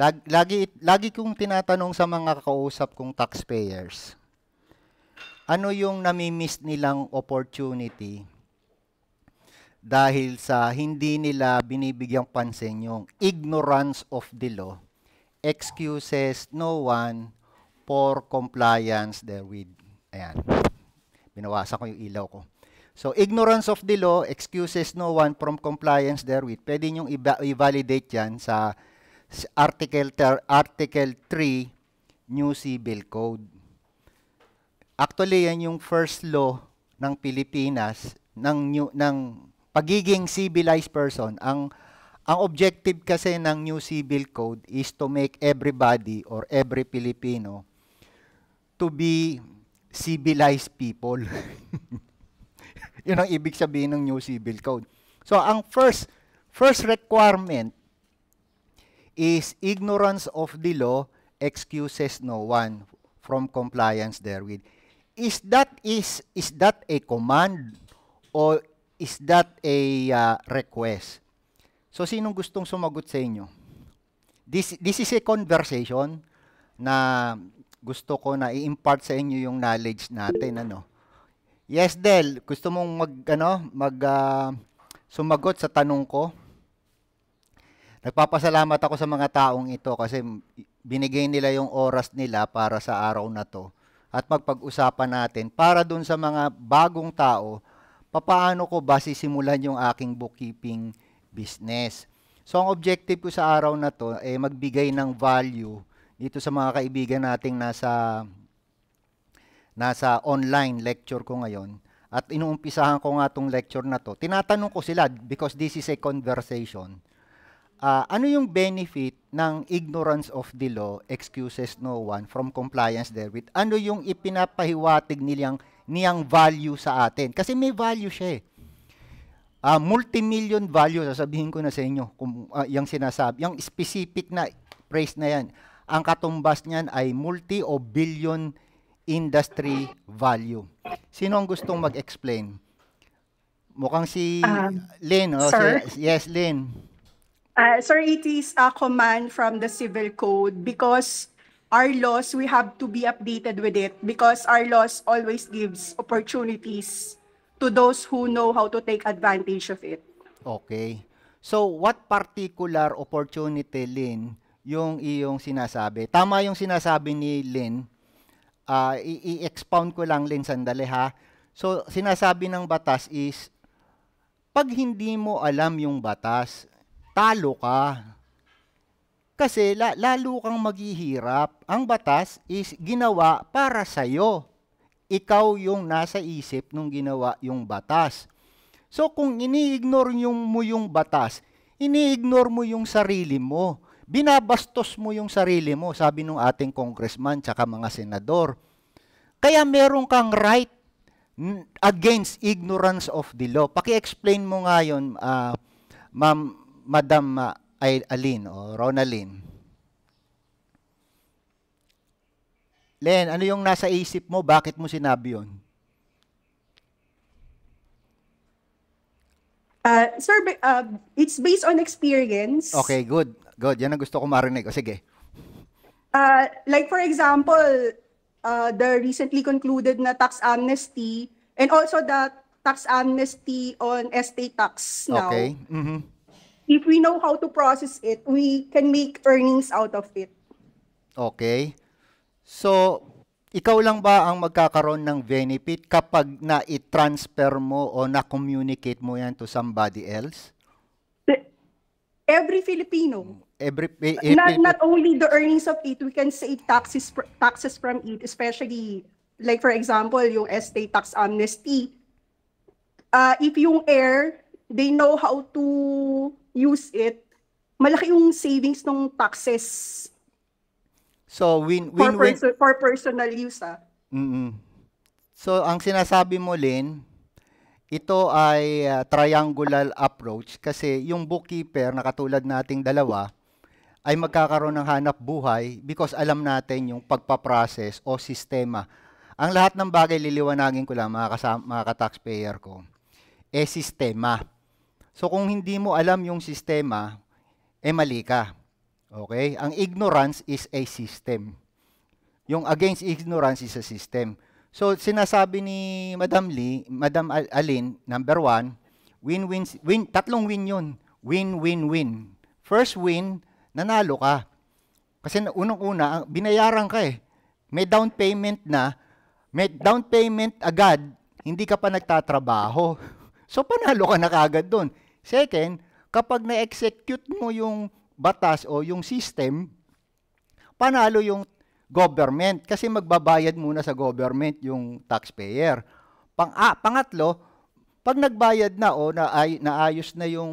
Lagi, lagi, kong tinatanong sa mga kakausap kong taxpayers, ano yung nami-miss nilang opportunity dahil sa hindi nila binibigyang pansin yung ignorance of the law, excuses no one for compliance therewith. Ayan. Binawasan ko yung ilaw ko. So, ignorance of the law, excuses no one from compliance therewith. Pwede niyo i-validate yan sa Article, Article 3, New Civil Code. Actually, yan yung first law ng Pilipinas ng, new, ng pagiging civilized person. Ang, ang objective kasi ng New Civil Code is to make everybody or every Filipino to be civilized people. Yun ang ibig sabihin ng New Civil Code. So, ang first, first requirement is ignorance of the law excuses no one from compliance therewith. Is that is is that a command or is that a uh, request? So sinong gustong sumagot sa inyo? This this is a conversation na gusto ko na i-impart sa inyo yung knowledge natin ano. Yes, Del, gusto mong mag ano, mag uh, sumagot sa tanong ko? Nagpapasalamat ako sa mga taong ito kasi binigay nila yung oras nila para sa araw na to at magpag-usapan natin para dun sa mga bagong tao, papaano ko ba sisimulan yung aking bookkeeping business. So ang objective ko sa araw na to ay eh, magbigay ng value dito sa mga kaibigan nating nasa nasa online lecture ko ngayon at inuumpisahan ko nga tong lecture na to. Tinatanong ko sila because this is a conversation uh, ano yung benefit ng ignorance of the law, excuses no one from compliance therewith? Ano yung ipinapahiwatig niyang, niyang value sa atin? Kasi may value siya eh. Uh, multi-million value, sasabihin ko na sa inyo, kung, uh, yung sinasabi, yung specific na phrase na yan. Ang katumbas niyan ay multi o billion industry value. Sino ang gustong mag-explain? Mukhang si um, Lynn. Oh, sir? Si, yes, Lynn. Uh, sir, it is a command from the civil code because our laws, we have to be updated with it because our laws always gives opportunities to those who know how to take advantage of it. Okay. So, what particular opportunity, Lynn, yung iyong sinasabi? Tama yung sinasabi ni Lynn. Uh, i-expound ko lang, Lynn, sandali ha. So, sinasabi ng batas is, pag hindi mo alam yung batas, talo ka. Kasi la, lalo kang maghihirap. Ang batas is ginawa para sa'yo. Ikaw yung nasa isip nung ginawa yung batas. So kung ini-ignore yung, mo yung batas, ini-ignore mo yung sarili mo. Binabastos mo yung sarili mo, sabi ng ating congressman tsaka mga senador. Kaya meron kang right against ignorance of the law. Paki-explain mo nga yun, uh, ma'am Madam uh, Aline o oh, Ronaline. Len, ano yung nasa isip mo? Bakit mo sinabi yon? Uh, sir, uh, it's based on experience. Okay, good. Good. Yan ang gusto ko marinig. O, sige. Uh, like for example, uh, the recently concluded na tax amnesty and also the tax amnesty on estate tax now. Okay. Mm-hmm if we know how to process it, we can make earnings out of it. Okay. So, ikaw lang ba ang magkakaroon ng benefit kapag na-transfer mo o na-communicate mo yan to somebody else? Every Filipino. Every eh, eh not, eh, not only the earnings of it, we can save taxes taxes from it, especially like for example, yung estate tax amnesty. Uh, if yung heir, they know how to use it, malaki yung savings ng taxes. So, win, win, for, perso- win. for personal use, ah. Mm-mm. So, ang sinasabi mo, Lynn, ito ay uh, triangular approach kasi yung bookkeeper na katulad nating dalawa ay magkakaroon ng hanap buhay because alam natin yung pagpaprocess o sistema. Ang lahat ng bagay liliwanagin ko lang mga, kasama, mga ka-taxpayer ko, eh sistema So kung hindi mo alam yung sistema, eh mali ka. Okay? Ang ignorance is a system. Yung against ignorance is a system. So sinasabi ni Madam Lee, Madam Alin, number one, win-win, win, tatlong win yun. Win-win-win. First win, nanalo ka. Kasi unang-una, binayaran ka eh. May down payment na, may down payment agad, hindi ka pa nagtatrabaho. So, panalo ka na kagad doon. Second, kapag na-execute mo yung batas o yung system, panalo yung government kasi magbabayad muna sa government yung taxpayer. Pang ah, pangatlo, pag nagbayad na o na ay, naayos na yung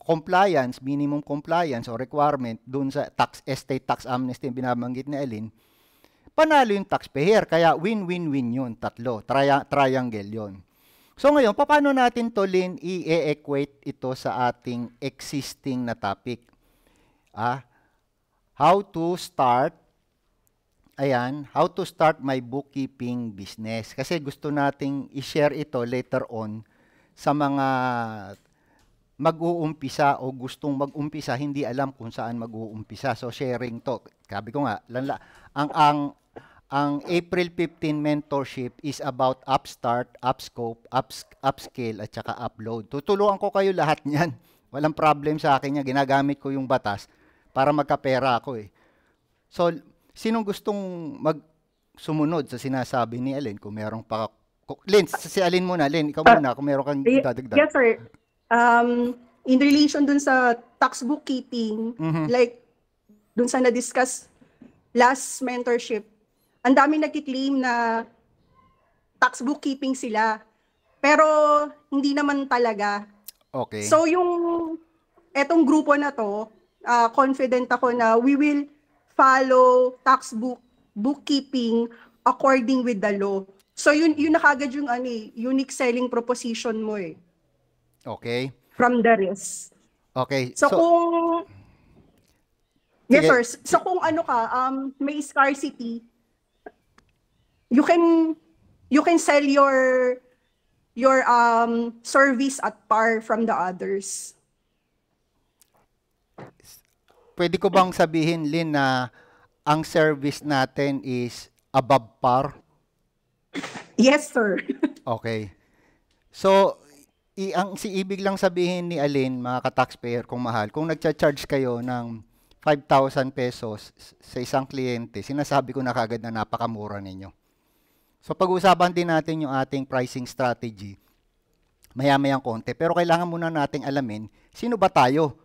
compliance, minimum compliance o requirement doon sa tax estate tax amnesty yung binabanggit ni Elin, panalo yung taxpayer. Kaya win-win-win yun, tatlo. Tri- triangle yun. So ngayon, paano natin to Lin, i-equate ito sa ating existing na topic? Ah, how to start ayan, how to start my bookkeeping business. Kasi gusto nating i-share ito later on sa mga mag-uumpisa o gustong mag-umpisa, hindi alam kung saan mag-uumpisa. So sharing to. Sabi ko nga, lanla, ang ang ang April 15 mentorship is about upstart, upscope, ups, upscale, at saka upload. Tutulungan ko kayo lahat niyan. Walang problem sa akin yan. Ginagamit ko yung batas para magkapera ako eh. So, sinong gustong mag sumunod sa sinasabi ni Alin kung merong pa... Lin, si Alin muna. Lin, ikaw muna kung meron kang dadagdag. Yes, sir. Um, in relation dun sa tax bookkeeping, mm-hmm. like dun sa na-discuss last mentorship, ang daming nagki-claim na tax bookkeeping sila. Pero hindi naman talaga. Okay. So yung etong grupo na to, uh, confident ako na we will follow tax book bookkeeping according with the law. So yun yun na kagad yung ano, eh, unique selling proposition mo eh. Okay. From the rest. Okay. So, so kung Yes, sir. So kung ano ka, um, may scarcity, you can you can sell your your um, service at par from the others. Pwede ko bang sabihin, Lin, na ang service natin is above par? Yes, sir. okay. So, i ang si ibig lang sabihin ni Alin, mga ka-taxpayer kung mahal, kung nagcha-charge kayo ng 5,000 pesos sa isang kliyente, sinasabi ko na kagad na napakamura ninyo. So pag-uusapan din natin yung ating pricing strategy maya-mayang konti. Pero kailangan muna nating alamin, sino ba tayo?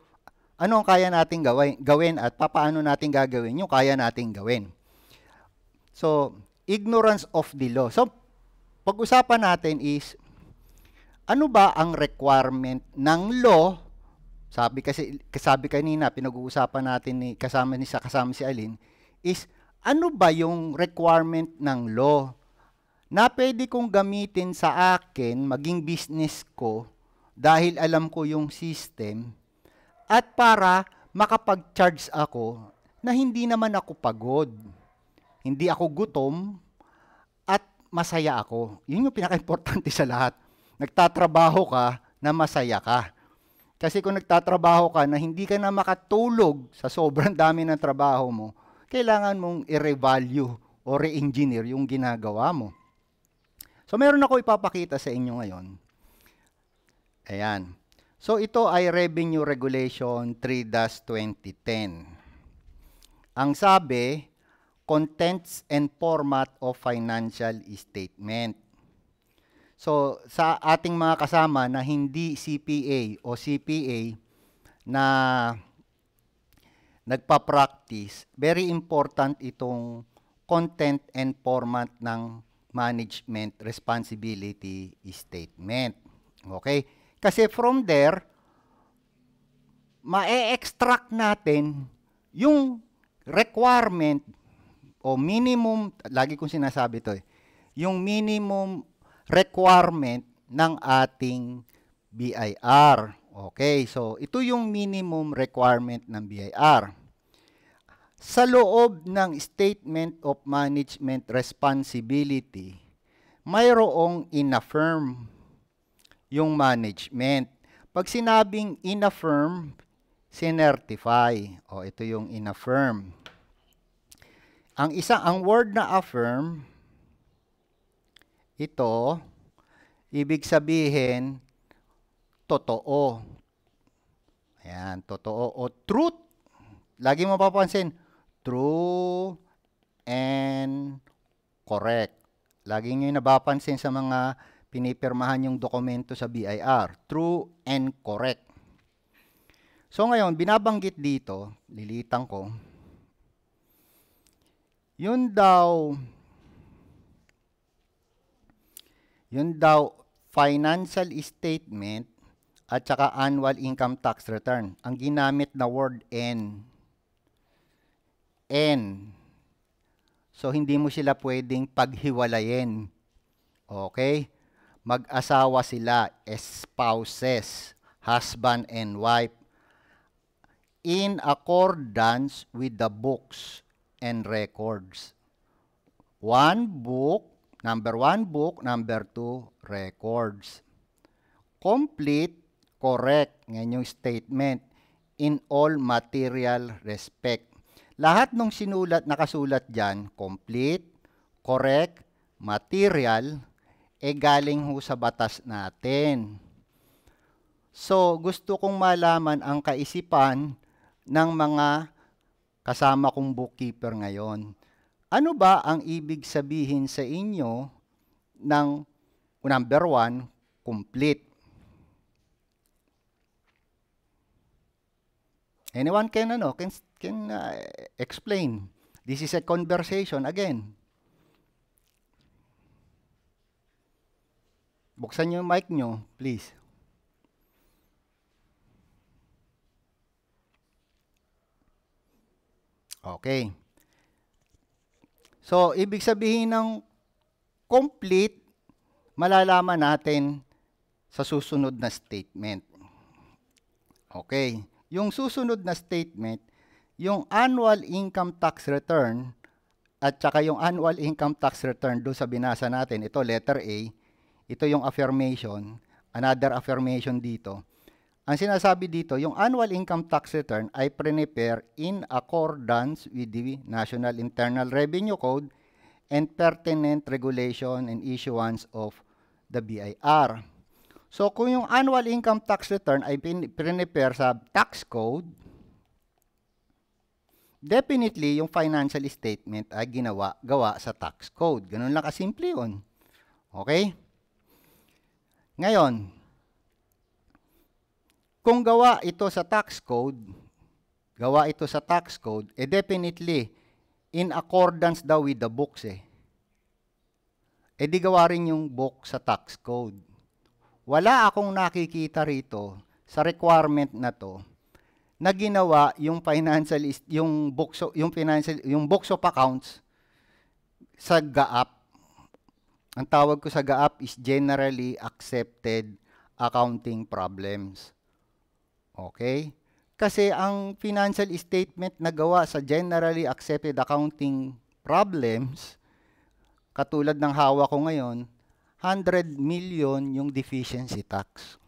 Ano ang kaya nating gawin, gawin at paano natin gagawin yung kaya nating gawin? So, ignorance of the law. So, pag-usapan natin is, ano ba ang requirement ng law? Sabi kasi kasabi kanina pinag-uusapan natin ni kasama ni sa kasama si Alin is ano ba yung requirement ng law? na pwede kong gamitin sa akin, maging business ko, dahil alam ko yung system, at para makapag-charge ako na hindi naman ako pagod, hindi ako gutom, at masaya ako. Yun yung pinaka-importante sa lahat. Nagtatrabaho ka na masaya ka. Kasi kung nagtatrabaho ka na hindi ka na makatulog sa sobrang dami ng trabaho mo, kailangan mong i-revalue o re-engineer yung ginagawa mo. So, meron ako ipapakita sa inyo ngayon. Ayan. So, ito ay Revenue Regulation 3-2010. Ang sabi, Contents and Format of Financial Statement. So, sa ating mga kasama na hindi CPA o CPA na nagpa-practice, very important itong content and format ng management responsibility statement. Okay? Kasi from there, ma-extract natin yung requirement o minimum, lagi kong sinasabi to eh, yung minimum requirement ng ating BIR. Okay, so ito yung minimum requirement ng BIR. Sa loob ng Statement of Management Responsibility, mayroong inaffirm yung management. Pag sinabing inaffirm, sinertify. O, ito yung inaffirm. Ang isa, ang word na affirm, ito, ibig sabihin, totoo. Ayan, totoo. O truth. Lagi mo papansin, true, and correct. Lagi nyo napapansin sa mga pinipirmahan yung dokumento sa BIR. True and correct. So ngayon, binabanggit dito, lilitan ko, yun daw, yun daw financial statement at saka annual income tax return. Ang ginamit na word N N. So, hindi mo sila pwedeng paghiwalayin. Okay? Mag-asawa sila, spouses, husband and wife, in accordance with the books and records. One book, number one book, number two, records. Complete, correct, ngayon yung statement, in all material respect lahat ng sinulat nakasulat diyan, complete, correct, material, e galing ho sa batas natin. So, gusto kong malaman ang kaisipan ng mga kasama kong bookkeeper ngayon. Ano ba ang ibig sabihin sa inyo ng number one, complete? Anyone can ano can can uh, explain. This is a conversation again. Buksan niyo yung mic niyo, please. Okay. So, ibig sabihin ng complete, malalaman natin sa susunod na statement. Okay. Yung susunod na statement, yung annual income tax return at saka yung annual income tax return do sa binasa natin, ito letter A, ito yung affirmation, another affirmation dito. Ang sinasabi dito, yung annual income tax return ay prepared in accordance with the National Internal Revenue Code and pertinent regulation and issuance of the BIR. So kung yung annual income tax return ay prepare sa tax code, definitely yung financial statement ay ginawa gawa sa tax code. Ganun lang kasimple yun. Okay? Ngayon, kung gawa ito sa tax code, gawa ito sa tax code, eh definitely in accordance daw with the books eh. Eh di gawa rin yung book sa tax code wala akong nakikita rito sa requirement na to na ginawa yung financial yung books yung financial yung books of accounts sa GAAP. Ang tawag ko sa GAAP is generally accepted accounting problems. Okay? Kasi ang financial statement na gawa sa generally accepted accounting problems katulad ng hawak ko ngayon, 100 million yung deficiency tax.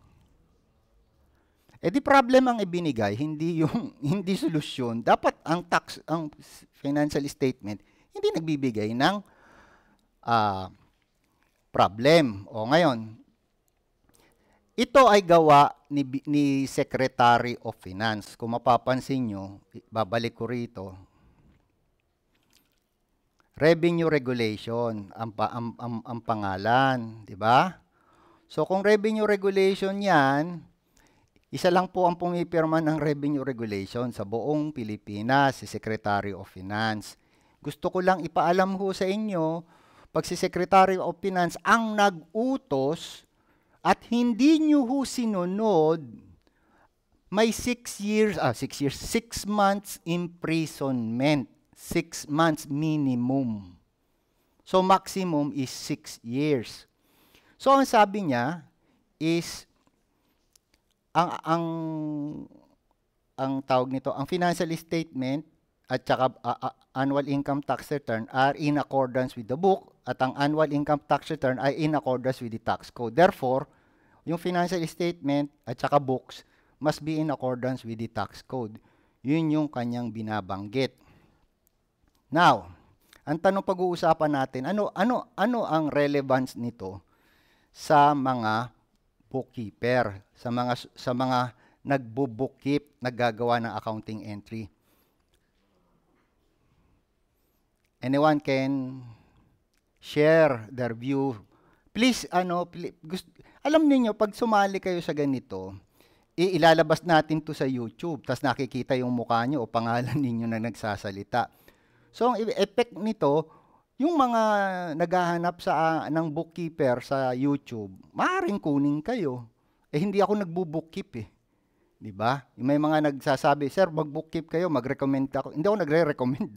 E di problem ang ibinigay, hindi yung hindi solusyon. Dapat ang tax ang financial statement hindi nagbibigay ng uh, problem. O ngayon, ito ay gawa ni, ni Secretary of Finance. Kung mapapansin nyo, babalik ko rito, Revenue regulation ang, pa, ang, ang, ang pangalan, di ba? So kung revenue regulation 'yan, isa lang po ang pumipirma ng revenue regulation sa buong Pilipinas, si Secretary of Finance. Gusto ko lang ipaalam ho sa inyo, pag si Secretary of Finance ang nag-utos at hindi nyo ho sinunod, may 6 years, ah, 6 years, 6 months imprisonment six months minimum. So maximum is six years. So ang sabi niya is ang ang ang tawag nito, ang financial statement at saka uh, uh, annual income tax return are in accordance with the book at ang annual income tax return ay in accordance with the tax code. Therefore, yung financial statement at saka books must be in accordance with the tax code. Yun yung kanyang binabanggit. Now, ang tanong pag-uusapan natin, ano ano ano ang relevance nito sa mga bookkeeper, sa mga sa mga nagbo-bookkeep, naggagawa ng accounting entry. Anyone can share their view. Please ano, please, gusto, alam niyo pag sumali kayo sa ganito, ilalabas natin to sa YouTube, tapos nakikita yung mukha niyo o pangalan ninyo na nagsasalita So, ang effect nito, yung mga naghahanap sa uh, ng bookkeeper sa YouTube, maaring kunin kayo. Eh hindi ako nagbo-bookkeep eh. 'Di ba? May mga nagsasabi, "Sir, mag-bookkeep kayo, mag-recommend ako." Hindi ako nagre-recommend.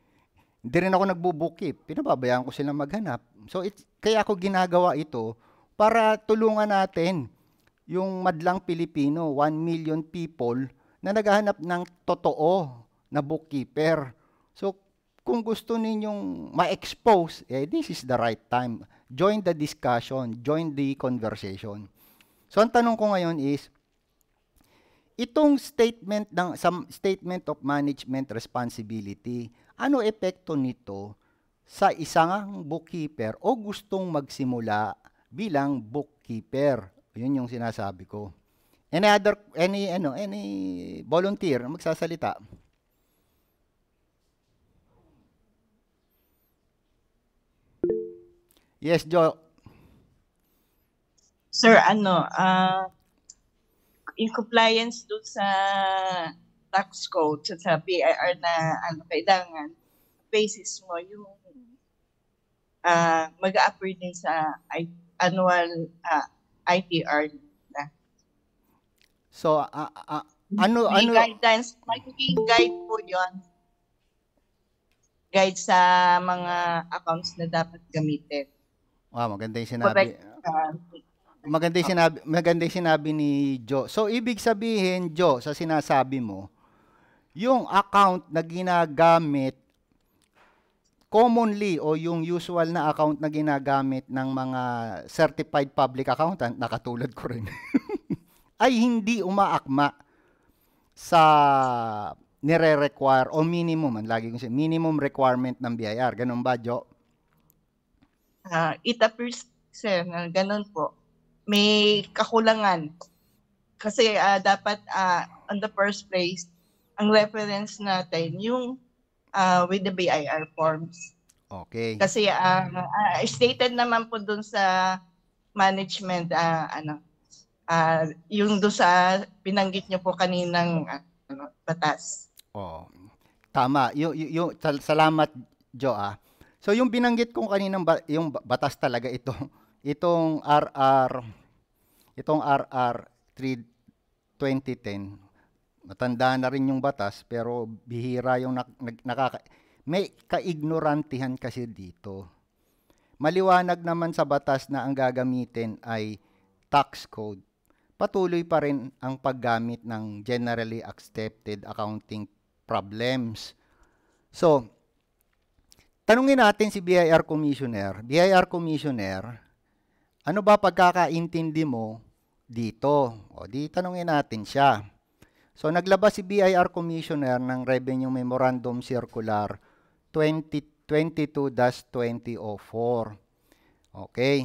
hindi rin ako nagbo-bookkeep. Pinababayaan ko silang maghanap. So it kaya ako ginagawa ito para tulungan natin yung madlang Pilipino, 1 million people na naghahanap ng totoo na bookkeeper. So kung gusto ninyong ma-expose, eh, this is the right time. Join the discussion, join the conversation. So ang tanong ko ngayon is, itong statement ng some statement of management responsibility, ano epekto nito sa isang bookkeeper o gustong magsimula bilang bookkeeper? 'Yun yung sinasabi ko. Any other any ano any volunteer magsasalita? Yes, Jo. Sir, ano, uh, in compliance do sa tax code, sa BIR na ano, kailangan, basis mo yung uh, mag-a-appear din sa annual uh, ah, ITR na. So, uh, uh, ano, May ano? guidance, magiging guide po yon Guide sa mga accounts na dapat gamitin. Wow, maganda yung sinabi. Correct. Ah, maganda yung sinabi, maganda yung sinabi ni Joe. So, ibig sabihin, Joe, sa sinasabi mo, yung account na ginagamit commonly o yung usual na account na ginagamit ng mga certified public accountant, nakatulad ko rin, ay hindi umaakma sa nire-require o minimum, ang lagi ko siya, minimum requirement ng BIR. Ganun ba, Jo? uh, it appears sir na ganun po may kakulangan kasi uh, dapat uh, on the first place ang reference natin yung uh, with the BIR forms. Okay. Kasi uh, uh, stated naman po doon sa management uh, ano uh, yung do sa pinanggit niyo po kaninang uh, ano, batas. Oh. Tama. Yung, yung, yung salamat Joa. ah. So yung binanggit ko kanina yung batas talaga ito, itong RR itong RR 32010. matanda na rin yung batas pero bihira yung nak, nak, nakaka may kaignorantihan kasi dito. Maliwanag naman sa batas na ang gagamitin ay tax code. Patuloy pa rin ang paggamit ng generally accepted accounting problems. So, Tanungin natin si BIR Commissioner. BIR Commissioner, ano ba pagkakaintindi mo dito? O di tanungin natin siya. So naglabas si BIR Commissioner ng Revenue Memorandum Circular 2022-2004. Okay.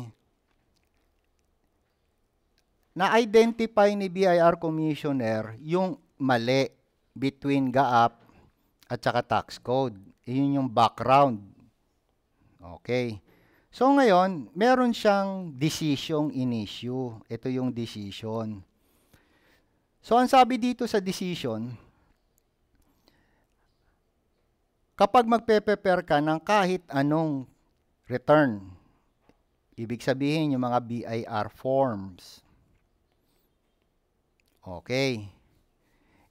Na-identify ni BIR Commissioner yung mali between GAAP at saka tax code. Iyon yung background Okay. So ngayon, meron siyang decision in issue. Ito yung decision. So ang sabi dito sa decision, kapag magpe-prepare ka ng kahit anong return, ibig sabihin yung mga BIR forms. Okay.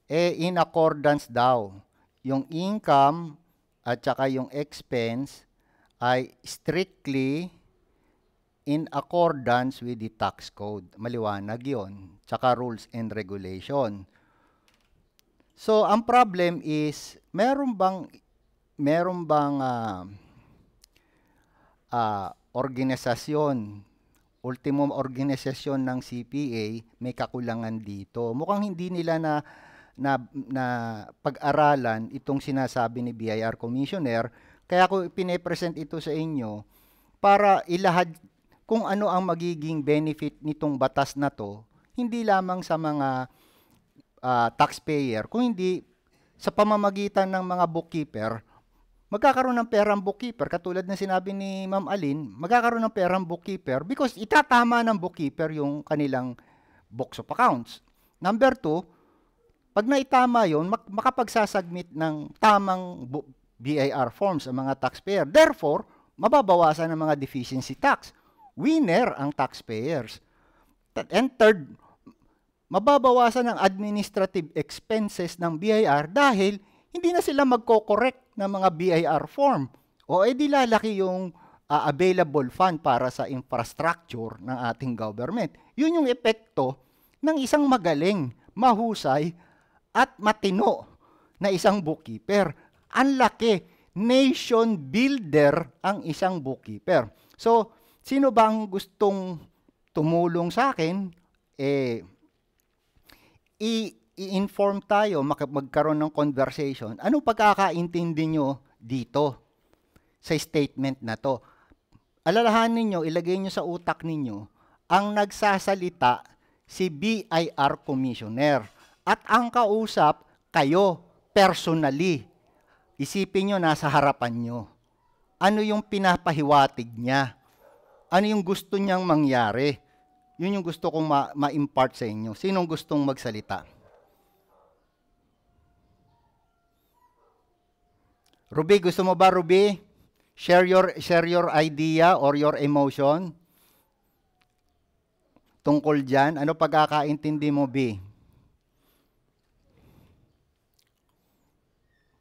Eh, in accordance daw, yung income at saka yung expense ay strictly in accordance with the tax code. Maliwanag yon. Tsaka rules and regulation. So, ang problem is, meron bang, meron bang uh, uh, organisasyon, ultimum organisasyon ng CPA, may kakulangan dito. Mukhang hindi nila na na, na pag-aralan itong sinasabi ni BIR Commissioner kaya ako pinepresent ito sa inyo para ilahad kung ano ang magiging benefit nitong batas na to, hindi lamang sa mga uh, taxpayer, kung hindi sa pamamagitan ng mga bookkeeper, magkakaroon ng perang bookkeeper. Katulad na sinabi ni Ma'am Alin, magkakaroon ng perang bookkeeper because itatama ng bookkeeper yung kanilang box of accounts. Number two, pag naitama yon mak- ng tamang BIR forms ang mga taxpayer. Therefore, mababawasan ang mga deficiency tax. Winner ang taxpayers. And third, mababawasan ang administrative expenses ng BIR dahil hindi na sila magko-correct ng mga BIR form. O edi eh, lalaki yung uh, available fund para sa infrastructure ng ating government. Yun yung epekto ng isang magaling, mahusay, at matino na isang bookkeeper ang laki. Nation builder ang isang bookkeeper. So, sino ba ang gustong tumulong sa akin? Eh, i-inform tayo, magkaroon ng conversation. Ano pagkakaintindi nyo dito sa statement na to? Alalahanin nyo, ilagay nyo sa utak ninyo, ang nagsasalita si BIR Commissioner at ang kausap kayo personally. Isipin nyo, nasa harapan nyo. Ano yung pinapahiwatig niya? Ano yung gusto niyang mangyari? Yun yung gusto kong ma- ma-impart sa inyo. Sinong gustong magsalita? Ruby, gusto mo ba, Ruby? Share your, share your idea or your emotion tungkol dyan. Ano pagkakaintindi mo, B?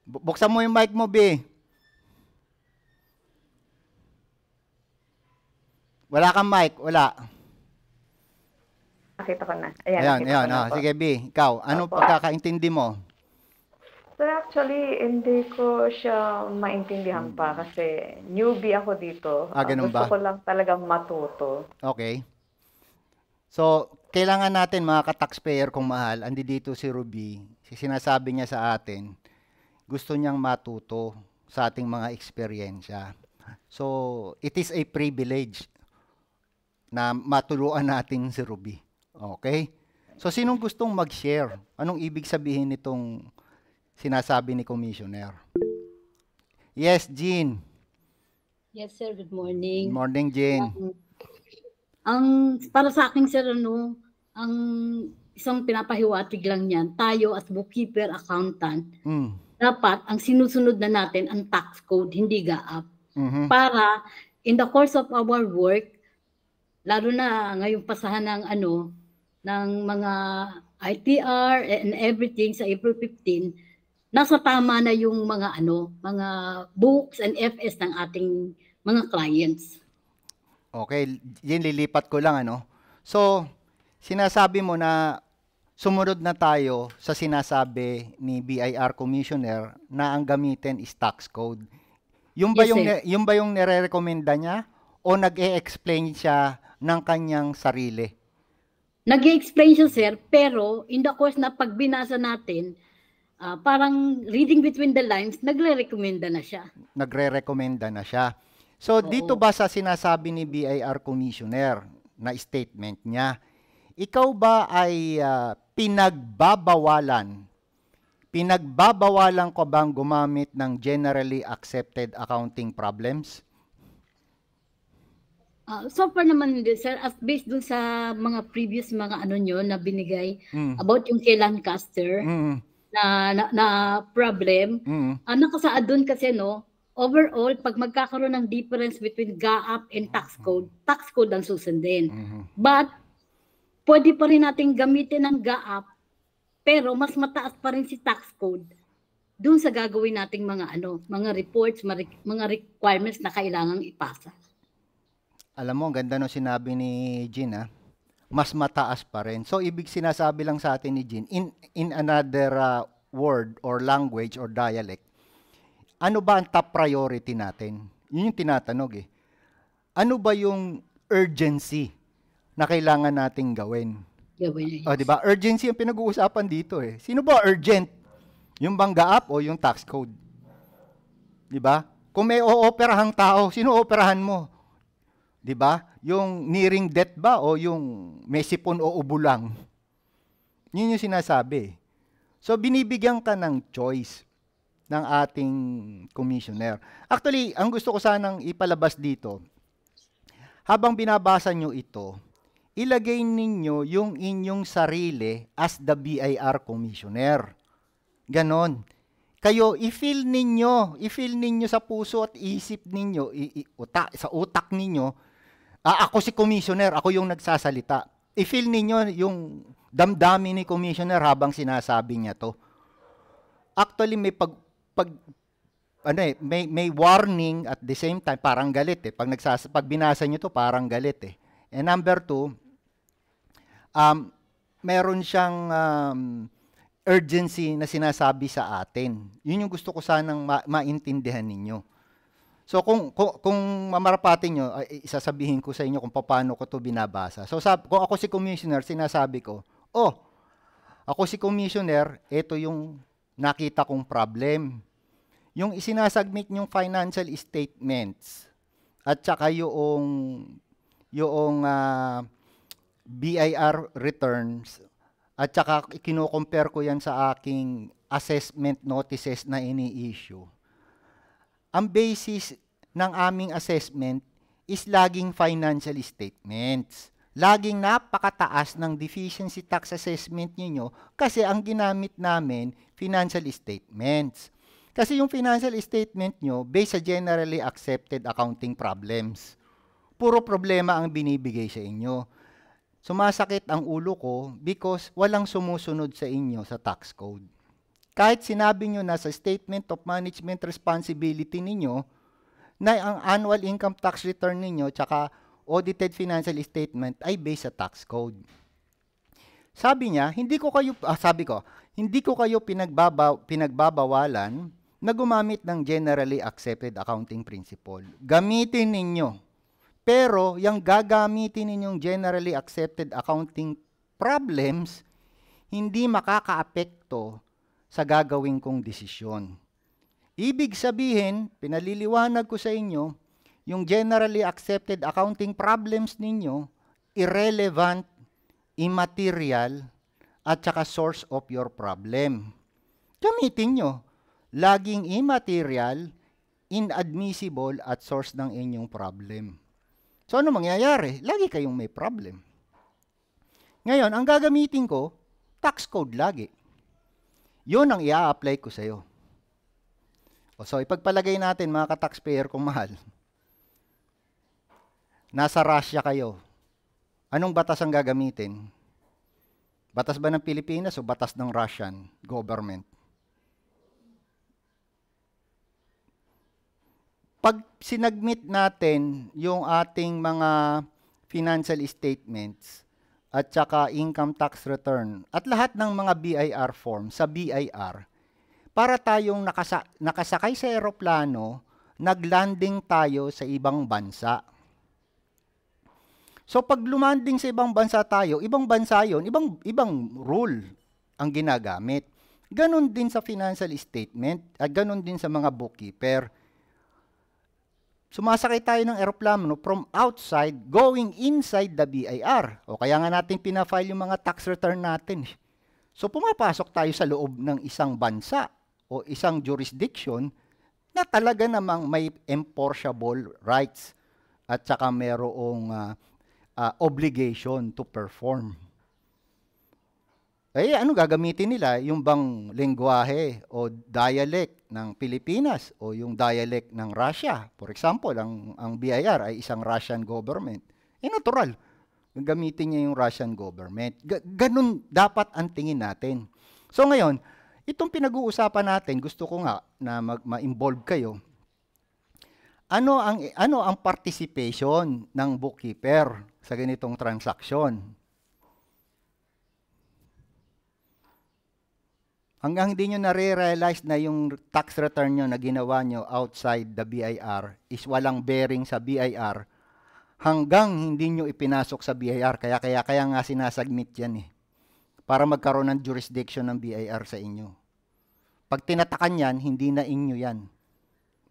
Buksan mo yung mic mo, B. Wala kang mic, wala. Nakita ko na. Ayan, ayan. ayan na oh. Sige, B, ikaw, ano Opo. pagkakaintindi mo? So actually, hindi ko siya maintindihan pa hmm. kasi newbie ako dito. Ah, ganun ba? ko lang talagang matuto. Okay. So, kailangan natin mga ka-taxpayer kung mahal, andi dito si Ruby, sinasabi niya sa atin, gusto niyang matuto sa ating mga eksperyensya. So, it is a privilege na matuluan natin si Ruby. Okay? So, sinong gustong mag-share? Anong ibig sabihin nitong sinasabi ni Commissioner? Yes, Jean. Yes, sir. Good morning. Good morning, Jean. ang para sa akin, sir, ano, ang isang pinapahiwatig lang niyan, tayo as bookkeeper, accountant, mm dapat ang sinusunod na natin ang tax code, hindi GAAP. Mm-hmm. Para in the course of our work, lalo na ngayong pasahan ng ano, ng mga ITR and everything sa April 15, nasa tama na yung mga ano, mga books and FS ng ating mga clients. Okay, yun lilipat ko lang ano. So, sinasabi mo na sumunod na tayo sa sinasabi ni BIR Commissioner na ang gamitin is tax code. Yung ba yes, yung, sir. yung ba yung nirerekomenda niya o nag-e-explain siya ng kanyang sarili? Nag-e-explain siya, sir, pero in the course na pagbinasa natin, uh, parang reading between the lines, nagre-recommenda na siya. Nagre-recommenda na siya. So, Oo. dito ba sa sinasabi ni BIR Commissioner na statement niya, ikaw ba ay uh, pinagbabawalan. Pinagbabawalan ko bang gumamit ng generally accepted accounting problems? Uh, so far naman din sir, as based dun sa mga previous mga ano nyo na binigay mm. about yung kay Lancaster mm. na, na, na problem, mm. uh, nakasaad dun kasi no, overall, pag magkakaroon ng difference between GAAP and tax code, tax code ang susundin. Mm-hmm. But pwede pa rin natin gamitin ang GAAP, pero mas mataas pa rin si tax code doon sa gagawin nating mga ano, mga reports, mga requirements na kailangang ipasa. Alam mo, ang ganda no sinabi ni Jean ha. Ah. Mas mataas pa rin. So ibig sinasabi lang sa atin ni Jean in in another uh, word or language or dialect. Ano ba ang top priority natin? Yun yung tinatanong eh. Ano ba yung urgency na kailangan nating gawin. Gawin. Oh, di ba? Urgency ang pinag-uusapan dito eh. Sino ba urgent? Yung bangga app o yung tax code? Di ba? Kung may ooperahang tao, sino ooperahan mo? Di ba? Yung nearing debt ba o yung may sipon o ubulang? Yun yung sinasabi. So, binibigyan ka ng choice ng ating commissioner. Actually, ang gusto ko sanang ipalabas dito, habang binabasa nyo ito, ilagay ninyo yung inyong sarili as the BIR commissioner. Ganon. Kayo, i-feel ninyo, i-feel ninyo sa puso at isip ninyo, i- i- utak, sa utak ninyo, ah, ako si commissioner, ako yung nagsasalita. I-feel ninyo yung damdamin ni commissioner habang sinasabi niya to. Actually, may pag, pag ano eh, may, may warning at the same time, parang galit eh. Pag, nagsas- pag binasa nyo to, parang galit eh. And number two, um, meron siyang um, urgency na sinasabi sa atin. Yun yung gusto ko sanang ma- maintindihan ninyo. So kung kung, kung mamarapatin nyo, ay, isasabihin ko sa inyo kung paano ko to binabasa. So sab- kung ako si commissioner, sinasabi ko, oh, ako si commissioner, ito yung nakita kong problem. Yung isinasagmit yung financial statements at saka yung yung uh, ah, BIR returns at saka ikinocompare ko yan sa aking assessment notices na ini-issue. Ang basis ng aming assessment is laging financial statements. Laging napakataas ng deficiency tax assessment niyo kasi ang ginamit namin, financial statements. Kasi yung financial statement nyo, based sa generally accepted accounting problems. Puro problema ang binibigay sa inyo. Sumasakit ang ulo ko because walang sumusunod sa inyo sa tax code. Kahit sinabi nyo na sa statement of management responsibility ninyo na ang annual income tax return ninyo tsaka audited financial statement ay based sa tax code. Sabi niya, hindi ko kayo ah, sabi ko, hindi ko kayo pinagbabaw, pinagbabawalan na gumamit ng generally accepted accounting principle. Gamitin ninyo pero yung gagamitin ninyong generally accepted accounting problems, hindi makakaapekto sa gagawin kong desisyon. Ibig sabihin, pinaliliwanag ko sa inyo, yung generally accepted accounting problems ninyo, irrelevant, immaterial, at saka source of your problem. Gamitin nyo. Laging immaterial, inadmissible, at source ng inyong problem. So ano mangyayari? Lagi kayong may problem. Ngayon, ang gagamitin ko, tax code lagi. Yun ang ia apply ko sa'yo. O so, ipagpalagay natin mga ka-taxpayer kong mahal. Nasa Russia kayo. Anong batas ang gagamitin? Batas ba ng Pilipinas o batas ng Russian government? pag sinagmit natin yung ating mga financial statements at saka income tax return at lahat ng mga BIR form sa BIR, para tayong nakasa- nakasakay sa eroplano, naglanding tayo sa ibang bansa. So pag lumanding sa ibang bansa tayo, ibang bansa 'yon, ibang ibang rule ang ginagamit. Ganon din sa financial statement at ganon din sa mga bookkeeper sumasakay tayo ng eroplano from outside going inside the BIR. O kaya nga natin pinafile yung mga tax return natin. Eh. So pumapasok tayo sa loob ng isang bansa o isang jurisdiction na talaga namang may enforceable rights at saka merong uh, uh, obligation to perform. Eh, ano gagamitin nila? Yung bang lengguwahe o dialect ng Pilipinas o yung dialect ng Russia? For example, ang, ang BIR ay isang Russian government. Eh, natural. Gamitin niya yung Russian government. Ga- ganun dapat ang tingin natin. So ngayon, itong pinag-uusapan natin, gusto ko nga na mag- involve kayo. Ano ang ano ang participation ng bookkeeper sa ganitong transaksyon? Hanggang hindi nyo nare-realize na yung tax return nyo na ginawa nyo outside the BIR is walang bearing sa BIR, hanggang hindi nyo ipinasok sa BIR, kaya kaya kaya nga sinasagmit yan eh, para magkaroon ng jurisdiction ng BIR sa inyo. Pag tinatakan yan, hindi na inyo yan.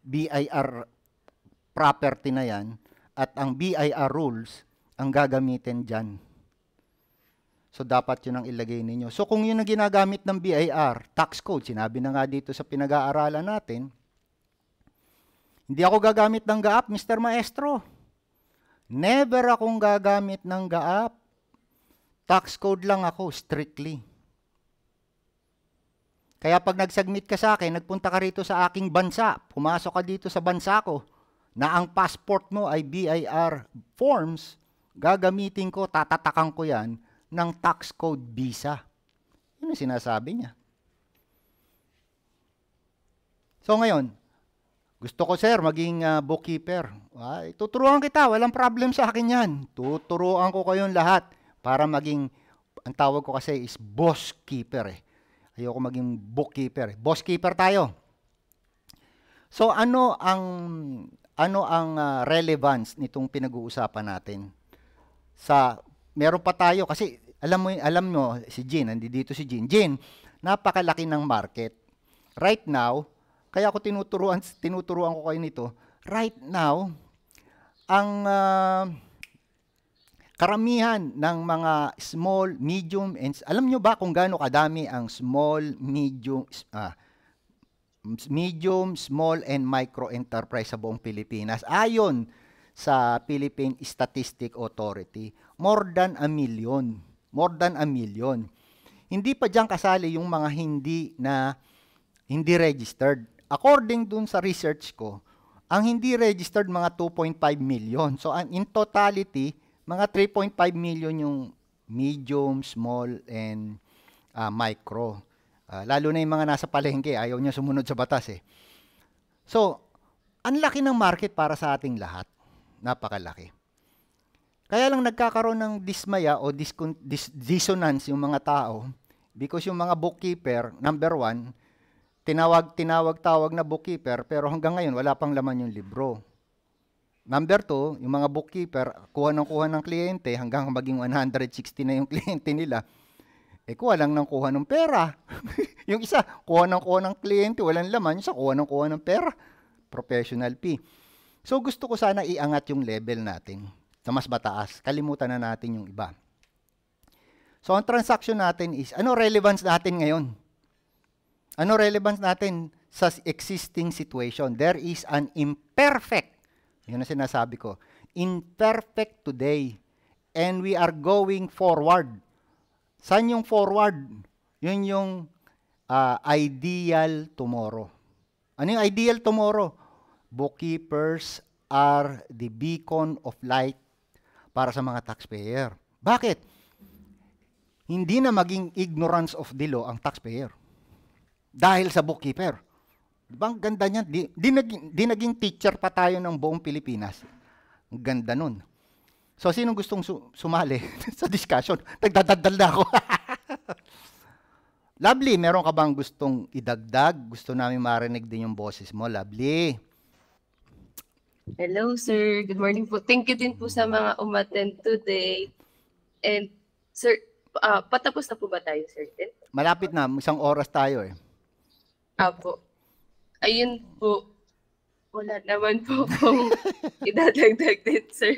BIR property na yan, at ang BIR rules ang gagamitin dyan So, dapat yun ang ilagay ninyo. So, kung yun ang ginagamit ng BIR, tax code, sinabi na nga dito sa pinag-aaralan natin, hindi ako gagamit ng GAAP, Mr. Maestro. Never akong gagamit ng GAAP. Tax code lang ako, strictly. Kaya pag nagsubmit ka sa akin, nagpunta ka rito sa aking bansa, pumasok ka dito sa bansa ko, na ang passport mo ay BIR forms, gagamitin ko, tatatakan ko yan, ng tax code visa. Yun ang sinasabi niya. So ngayon, gusto ko sir maging uh, bookkeeper. Ah, tuturuan kita, walang problem sa akin yan. Tuturuan ko kayong lahat para maging, ang tawag ko kasi is boss keeper eh. Ayoko maging bookkeeper. Eh. Boss keeper tayo. So ano ang ano ang uh, relevance nitong pinag-uusapan natin sa meron pa tayo kasi alam mo alam mo si Jin, nandito si Jin. Jin, napakalaki ng market. Right now, kaya ako tinuturuan tinuturuan ko kayo nito. Right now, ang uh, karamihan ng mga small, medium, and alam nyo ba kung gaano kadami ang small, medium, uh, medium, small, and micro enterprise sa buong Pilipinas? Ayon sa Philippine Statistic Authority. More than a million. More than a million. Hindi pa diyan kasali yung mga hindi na hindi registered. According dun sa research ko, ang hindi registered mga 2.5 million. So in totality, mga 3.5 million yung medium, small, and uh, micro. Uh, lalo na yung mga nasa palengke, ayaw niya sumunod sa batas eh. So, ang laki ng market para sa ating lahat. Napakalaki. Kaya lang nagkakaroon ng dismaya o discon- dis- dissonance yung mga tao because yung mga bookkeeper, number one, tinawag, tinawag, tawag na bookkeeper pero hanggang ngayon wala pang laman yung libro. Number two, yung mga bookkeeper, kuha ng kuha ng kliyente hanggang maging 160 na yung kliyente nila. Eh, kuha lang ng kuha ng pera. yung isa, kuha ng kuha ng kliyente, walang laman. Yung isa, kuha ng kuha ng pera. Professional fee. So gusto ko sana iangat yung level natin sa mas mataas. Kalimutan na natin yung iba. So ang transaction natin is, ano relevance natin ngayon? Ano relevance natin sa existing situation? There is an imperfect, yun ang sinasabi ko, imperfect today and we are going forward. Saan yung forward? Yun yung uh, ideal tomorrow. Ano yung ideal tomorrow? bookkeepers are the beacon of light para sa mga taxpayer. Bakit? Hindi na maging ignorance of the law ang taxpayer dahil sa bookkeeper. Diba ang ganda niyan, Di, di, naging, di naging teacher pa tayo ng buong Pilipinas. Ang ganda nun. So, sino gustong su- sumali sa discussion? Nagdadadal na ako. Lovely, meron ka bang gustong idagdag? Gusto namin marinig din yung boses mo, Lovely. Hello, sir. Good morning po. Thank you din po sa mga umattend today. And, sir, uh, patapos na po ba tayo, sir? Malapit na. Isang oras tayo eh. Apo. Ayun po. Wala naman po pong idadagdag din, sir.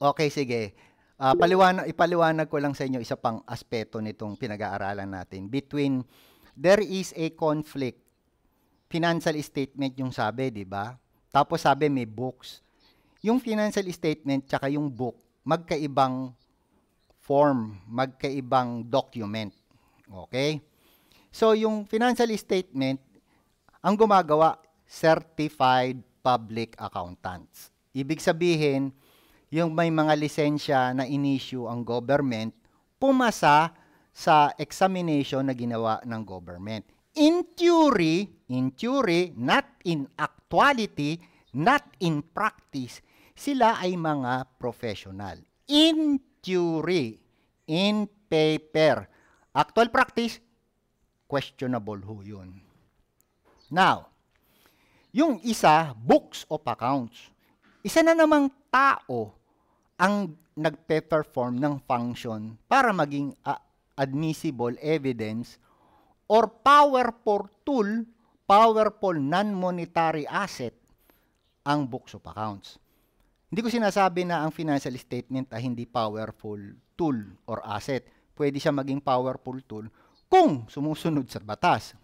okay, sige. Uh, ah, paliwanag, ipaliwanag ko lang sa inyo isa pang aspeto nitong pinag-aaralan natin. Between, there is a conflict. Financial statement yung sabi, di ba? Tapos sabi may books. Yung financial statement tsaka yung book, magkaibang form, magkaibang document. Okay? So, yung financial statement, ang gumagawa, certified public accountants. Ibig sabihin, yung may mga lisensya na in-issue ang government, pumasa sa examination na ginawa ng government. In theory, in theory, not in actuality, not in practice, sila ay mga professional. In theory, in paper. Actual practice, questionable ho yun. Now, yung isa, books of accounts. Isa na namang tao ang nagpe-perform ng function para maging uh, admissible evidence or powerful tool powerful non-monetary asset ang books of accounts. Hindi ko sinasabi na ang financial statement ay hindi powerful tool or asset. Pwede siya maging powerful tool kung sumusunod sa batas.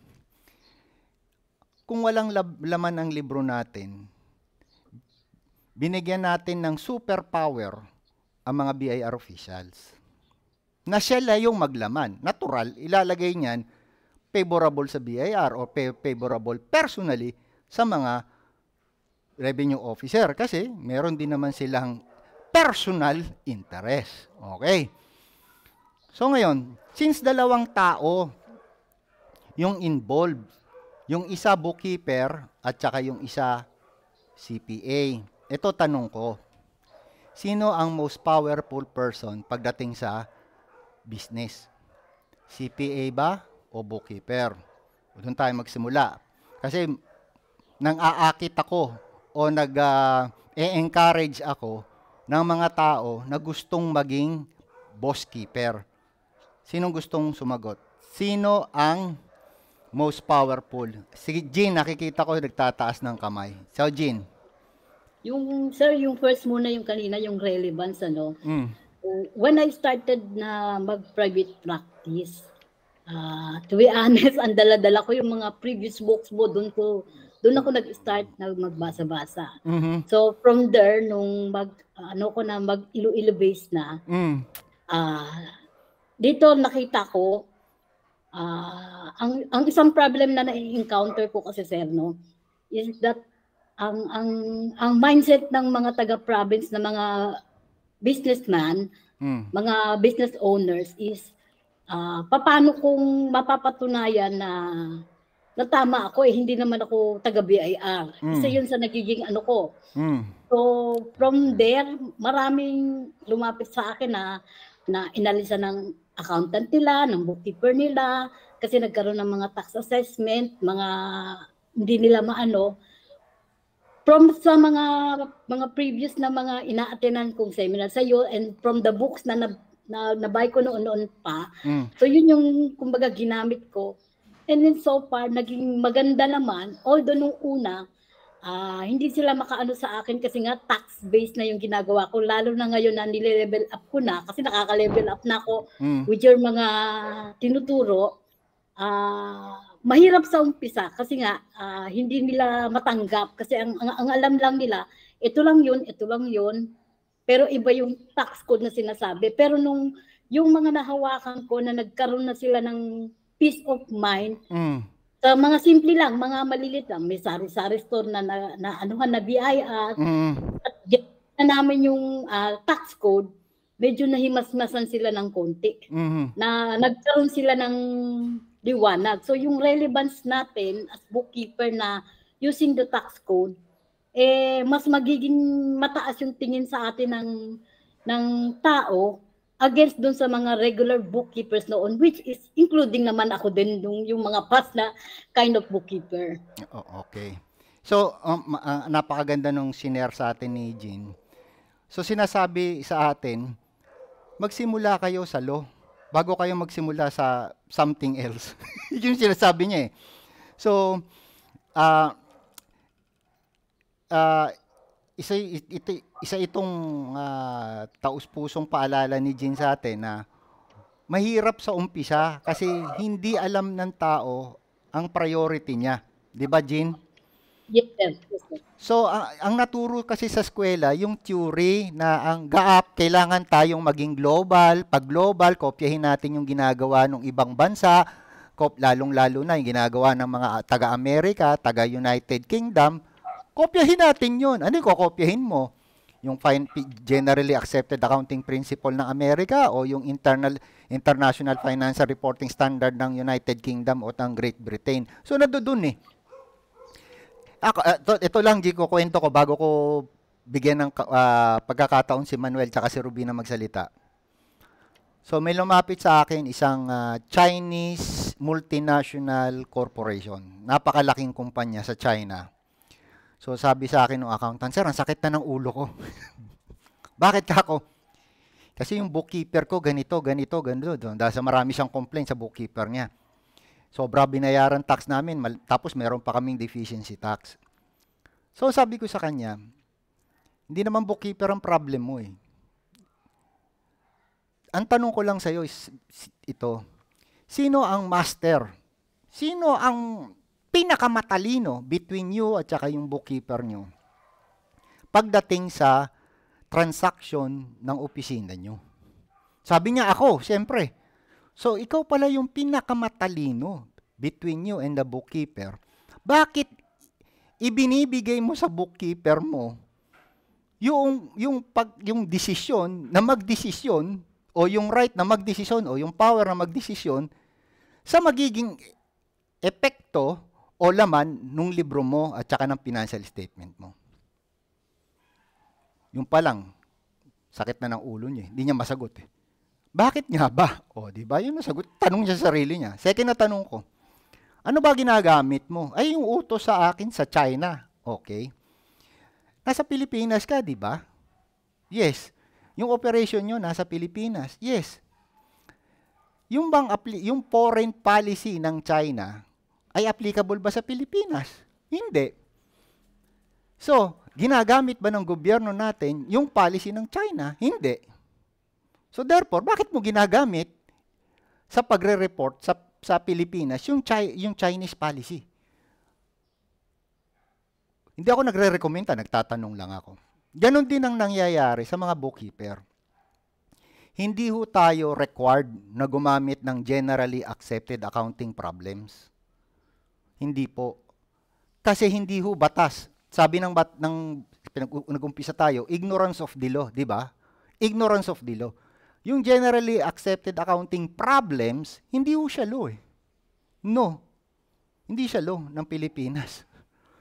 Kung walang laman ang libro natin, binigyan natin ng superpower ang mga BIR officials. Na sila yung maglaman. Natural, ilalagay niyan favorable sa BIR o favorable personally sa mga revenue officer kasi meron din naman silang personal interest. Okay? So ngayon, since dalawang tao yung involved, yung isa bookkeeper at saka yung isa CPA. Ito tanong ko. Sino ang most powerful person pagdating sa business? CPA ba o bookkeeper. Doon tayo magsimula. Kasi nang aakit ako o nag-encourage ah, ako ng mga tao na gustong maging boss keeper. Sino gustong sumagot? Sino ang most powerful? Si Jean, nakikita ko nagtataas ng kamay. So, Jean. Yung, sir, yung first muna yung kanina, yung relevance, ano? Mm. When I started na mag-private practice, Uh, to be honest, ang dala-dala ko yung mga previous books mo, doon ko doon ako nag-start na magbasa-basa. Mm-hmm. So from there nung mag ano ko na mag Iloilo base na. Mm. Uh, dito nakita ko uh, ang ang isang problem na na-encounter ko kasi sir no is that ang ang ang mindset ng mga taga-province na mga businessman, mm. mga business owners is uh, ah, paano kung mapapatunayan na na tama ako eh, hindi naman ako taga BIR. Mm. yun sa nagiging ano ko. Mm. So from there, maraming lumapit sa akin na na inalisa ng accountant nila, ng bookkeeper nila, kasi nagkaroon ng mga tax assessment, mga hindi nila maano. From sa mga mga previous na mga inaatinan kong seminar sa iyo and from the books na, na na nabay ko noon-noon pa. Mm. So yun yung kumbaga ginamit ko. And then so far, naging maganda naman. Although nung una, uh, hindi sila makaano sa akin kasi nga tax-based na yung ginagawa ko. Lalo na ngayon na nile-level up ko na kasi nakaka-level up na ako mm. with your mga tinuturo. Ah... Uh, mahirap sa umpisa kasi nga uh, hindi nila matanggap kasi ang, ang, ang alam lang nila ito lang yun ito lang yun pero iba yung tax code na sinasabi. Pero nung yung mga nahawakan ko na nagkaroon na sila ng peace of mind, mm. sa mga simple lang, mga malilit lang, may sari-sari store na, na, na anuhan na BIR, mm. at na namin yung uh, tax code, medyo nahimasmasan sila ng konti. Mm-hmm. Na nagkaroon sila ng liwanag. So yung relevance natin as bookkeeper na using the tax code, eh mas magiging mataas yung tingin sa atin ng ng tao against dun sa mga regular bookkeepers noon which is including naman ako din yung, yung mga past na kind of bookkeeper. Oh, okay. So um, uh, napakaganda nung siner sa atin ni Jean. So sinasabi sa atin magsimula kayo sa law bago kayo magsimula sa something else. yung sinasabi niya eh. So uh, uh, isa, ito, isa itong uh, taus-pusong paalala ni Jin sa atin na mahirap sa umpisa kasi hindi alam ng tao ang priority niya. Di ba, Jin? Yes. So, uh, ang naturo kasi sa eskwela, yung theory na ang GAAP, kailangan tayong maging global. Pag global, kopyahin natin yung ginagawa ng ibang bansa, kop, lalong-lalo na yung ginagawa ng mga taga-Amerika, taga-United Kingdom kopyahin natin yun. Ano yung kokopyahin mo? Yung generally accepted accounting principle ng Amerika o yung internal international financial reporting standard ng United Kingdom o ng Great Britain. So, nadudun eh. Ako, ito, ah, ito lang, Jiko, kwento ko bago ko bigyan ng uh, pagkakataon si Manuel at si Rubina magsalita. So, may lumapit sa akin isang uh, Chinese multinational corporation. Napakalaking kumpanya sa China So sabi sa akin ng accountant, sir, ang sakit na ng ulo ko. Bakit ka ako? Kasi yung bookkeeper ko, ganito, ganito, ganito. Dahil sa marami siyang complaint sa bookkeeper niya. Sobra binayaran tax namin, mal- tapos meron pa kaming deficiency tax. So sabi ko sa kanya, hindi naman bookkeeper ang problem mo eh. Ang tanong ko lang sa'yo is ito, sino ang master? Sino ang pinakamatalino between you at saka yung bookkeeper nyo pagdating sa transaction ng opisina nyo. Sabi niya, ako, siyempre. So, ikaw pala yung pinakamatalino between you and the bookkeeper. Bakit ibinibigay mo sa bookkeeper mo yung yung pag yung desisyon na magdesisyon o yung right na magdesisyon o yung power na magdesisyon sa magiging epekto o laman nung libro mo at saka ng financial statement mo. Yung pa lang, sakit na ng ulo niya. Eh. Hindi niya masagot eh. Bakit nga ba? O, di ba? Yun ang sagot. Tanong niya sa sarili niya. Second na tanong ko, ano ba ginagamit mo? Ay, yung utos sa akin sa China. Okay. Nasa Pilipinas ka, di ba? Yes. Yung operation nyo nasa Pilipinas. Yes. Yung bang yung foreign policy ng China ay applicable ba sa Pilipinas? Hindi. So, ginagamit ba ng gobyerno natin yung policy ng China? Hindi. So therefore, bakit mo ginagamit sa pagre-report sa sa Pilipinas yung Chi- yung Chinese policy? Hindi ako nagre-recommenda, nagtatanong lang ako. Ganon din ang nangyayari sa mga bookkeeper. Hindi ho tayo required na gumamit ng generally accepted accounting problems. Hindi po. Kasi hindi ho batas. Sabi ng bat ng nag-umpisa tayo, ignorance of the law, di ba? Ignorance of the law. Yung generally accepted accounting problems, hindi ho siya law eh. No. Hindi siya law ng Pilipinas.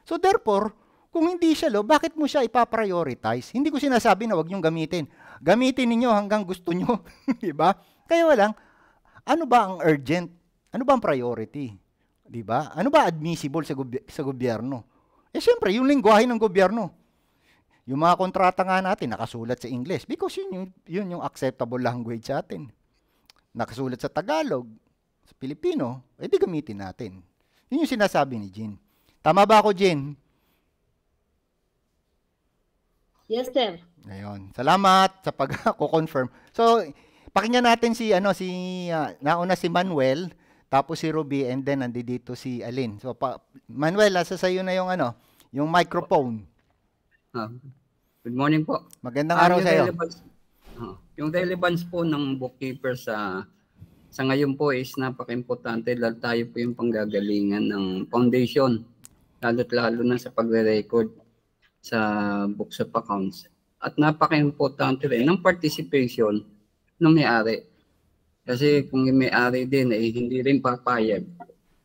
So therefore, kung hindi siya law, bakit mo siya ipaprioritize? Hindi ko sinasabi na wag niyong gamitin. Gamitin niyo hanggang gusto niyo, di ba? Kaya walang, ano ba ang urgent? Ano ba ang priority? 'Di ba? Ano ba admissible sa goby- sa gobyerno? Eh siyempre, yung lingwahe ng gobyerno. Yung mga kontrata nga natin nakasulat sa English because yun yung, yun yung acceptable language sa atin. Nakasulat sa Tagalog, sa Pilipino, edi eh, gamitin natin. Yun yung sinasabi ni Jean. Tama ba ako, Jean? Yes, sir. Ayun. Salamat sa pag-confirm. So, pakinggan natin si ano si uh, nauna si Manuel tapos si Ruby and then nandito si Alin. So pa- Manuel, asa sa'yo na yung ano, yung microphone. Uh, good morning po. Magandang araw uh, sa iyo. Uh, yung relevance po ng bookkeeper sa sa ngayon po is napakaimportante dahil tayo po yung panggagalingan ng foundation lalo't lalo na sa pagre-record sa books of accounts. At napaka-importante rin ng participation ng may-ari kasi kung may-ari din eh, hindi rin papayag,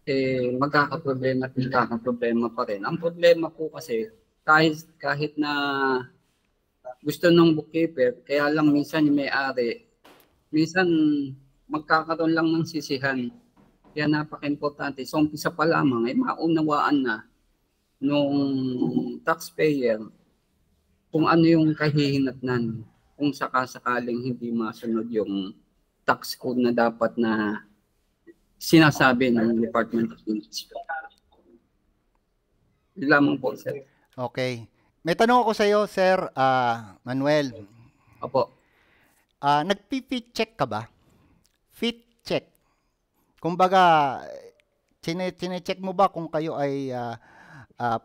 eh magkakaproblema at magkakaproblema pa rin. Ang problema po kasi, kahit, kahit na gusto ng bookkeeper, kaya lang minsan yung may-ari, minsan magkakaroon lang ng sisihan. Kaya napaka-importante. So, umpisa pa lamang, ay eh, maunawaan na nung taxpayer kung ano yung kahihinatnan kung sakasakaling hindi masunod yung tax code na dapat na sinasabi ng Department of Industry. Yun lamang po, sir. Okay. May tanong ako sa iyo, Sir uh, Manuel. Opo. Uh, ah, Nag-fit check ka ba? Fit check. Kumbaga, chine-check mo ba kung kayo ay uh, uh,